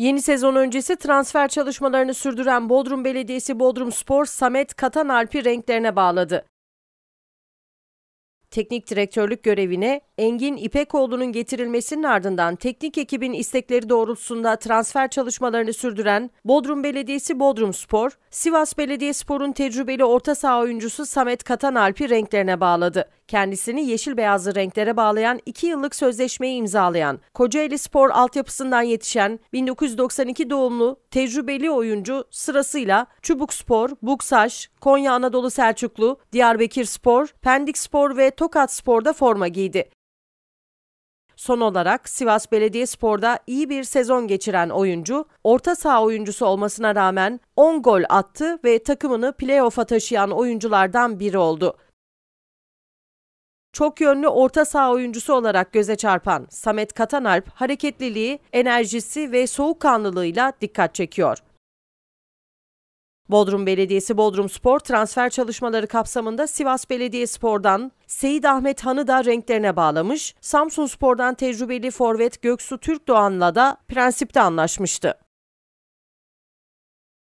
Yeni sezon öncesi transfer çalışmalarını sürdüren Bodrum Belediyesi Bodrum Spor Samet Katanalp'i renklerine bağladı. Teknik direktörlük görevine Engin İpekoğlu'nun getirilmesinin ardından teknik ekibin istekleri doğrultusunda transfer çalışmalarını sürdüren Bodrum Belediyesi Bodrum Spor, Sivas Belediyespor'un tecrübeli orta saha oyuncusu Samet Katanalp'i renklerine bağladı. Kendisini yeşil beyazlı renklere bağlayan 2 yıllık sözleşmeyi imzalayan, Kocaeli Spor altyapısından yetişen 1992 doğumlu tecrübeli oyuncu sırasıyla Çubuk Spor, Buksaş, Konya Anadolu Selçuklu, Diyarbakır Spor, Pendik Spor ve Tokat Spor'da forma giydi. Son olarak Sivas Belediyespor'da iyi bir sezon geçiren oyuncu, orta saha oyuncusu olmasına rağmen 10 gol attı ve takımını playoff'a taşıyan oyunculardan biri oldu. Çok yönlü orta saha oyuncusu olarak göze çarpan Samet Katanalp hareketliliği, enerjisi ve soğukkanlılığıyla dikkat çekiyor. Bodrum Belediyesi Bodrum Spor transfer çalışmaları kapsamında Sivas Belediyespor'dan Seyit Ahmet Han'ı da renklerine bağlamış, Samsun Spor'dan tecrübeli forvet Göksu Türkdoğan'la da prensipte anlaşmıştı.